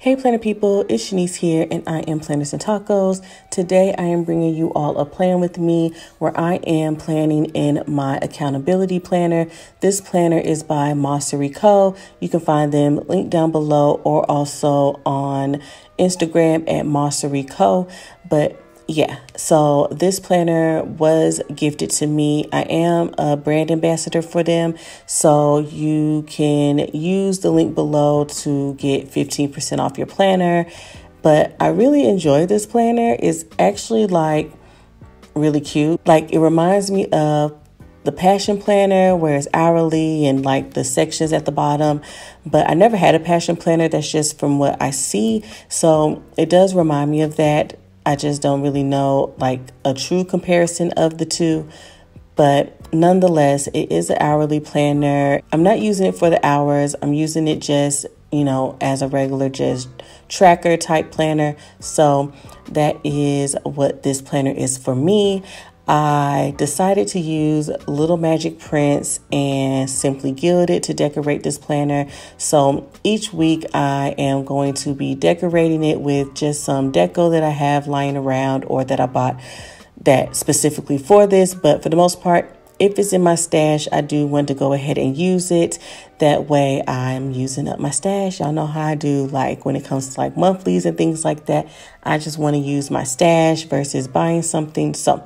Hey, planner people, it's Shanice here, and I am Planners and Tacos. Today, I am bringing you all a plan with me where I am planning in my accountability planner. This planner is by Mastery Co. You can find them linked down below or also on Instagram at Mastery Co. But yeah, so this planner was gifted to me. I am a brand ambassador for them, so you can use the link below to get 15% off your planner. But I really enjoy this planner. It's actually like really cute. Like it reminds me of the passion planner where it's hourly and like the sections at the bottom but i never had a passion planner that's just from what i see so it does remind me of that I just don't really know like a true comparison of the two, but nonetheless, it is an hourly planner. I'm not using it for the hours. I'm using it just, you know, as a regular just tracker type planner. So that is what this planner is for me. I decided to use Little Magic prints and Simply Gilded to decorate this planner. So each week I am going to be decorating it with just some deco that I have lying around or that I bought that specifically for this. But for the most part, if it's in my stash, I do want to go ahead and use it. That way I'm using up my stash. Y'all know how I do like when it comes to like monthlies and things like that. I just want to use my stash versus buying something. So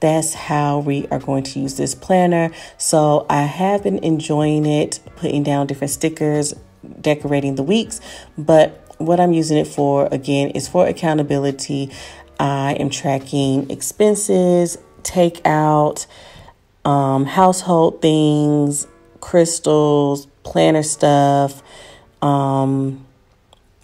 that's how we are going to use this planner. So I have been enjoying it, putting down different stickers, decorating the weeks, but what I'm using it for again is for accountability. I am tracking expenses, takeout, um, household things, crystals, planner stuff, um,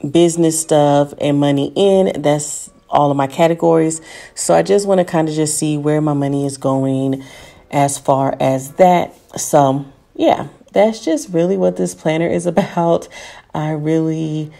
business stuff, and money in. That's all of my categories. So I just want to kind of just see where my money is going as far as that. So, yeah, that's just really what this planner is about. I really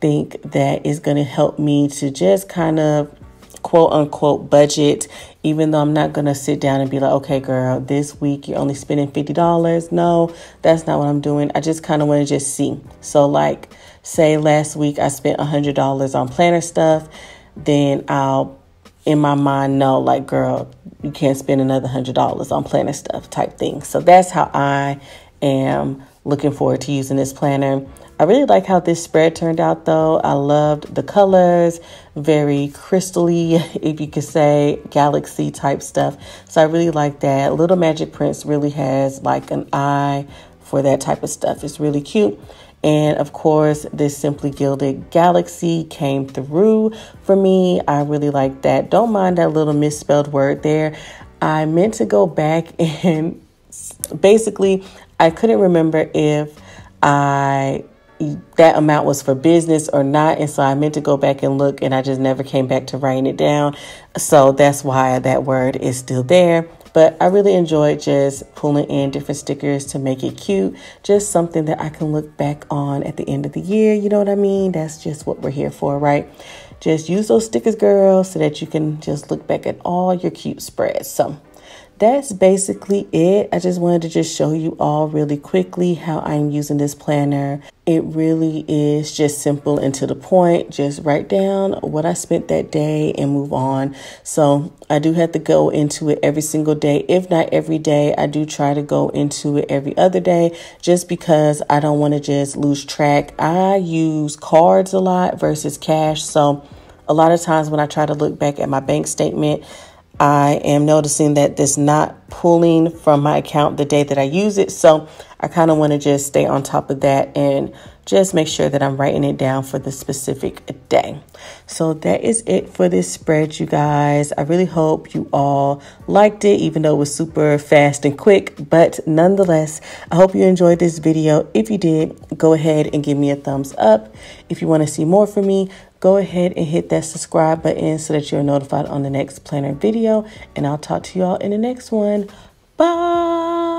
think that is going to help me to just kind of quote unquote budget, even though I'm not going to sit down and be like, okay, girl, this week you're only spending $50. No, that's not what I'm doing. I just kind of want to just see. So, like, say last week I spent $100 on planner stuff, then I'll in my mind know, like, girl, you can't spend another $100 on planner stuff type thing. So, that's how I am Looking forward to using this planner. I really like how this spread turned out though. I loved the colors, very crystally, if you could say, galaxy type stuff. So I really like that. Little Magic Prince really has like an eye for that type of stuff. It's really cute. And of course, this Simply Gilded Galaxy came through for me. I really like that. Don't mind that little misspelled word there. I meant to go back and basically I couldn't remember if I that amount was for business or not and so I meant to go back and look and I just never came back to writing it down. So that's why that word is still there. But I really enjoyed just pulling in different stickers to make it cute. Just something that I can look back on at the end of the year. You know what I mean? That's just what we're here for, right? Just use those stickers, girls, so that you can just look back at all your cute spreads. So that's basically it. I just wanted to just show you all really quickly how I'm using this planner. It really is just simple and to the point. Just write down what I spent that day and move on. So I do have to go into it every single day. If not every day, I do try to go into it every other day just because I don't want to just lose track. I use cards a lot versus cash. So a lot of times when I try to look back at my bank statement, I am noticing that this not pulling from my account the day that I use it. So I kind of want to just stay on top of that and just make sure that I'm writing it down for the specific day. So that is it for this spread, you guys. I really hope you all liked it, even though it was super fast and quick. But nonetheless, I hope you enjoyed this video. If you did, go ahead and give me a thumbs up. If you want to see more from me, go ahead and hit that subscribe button so that you're notified on the next planner video. And I'll talk to you all in the next one. Bye.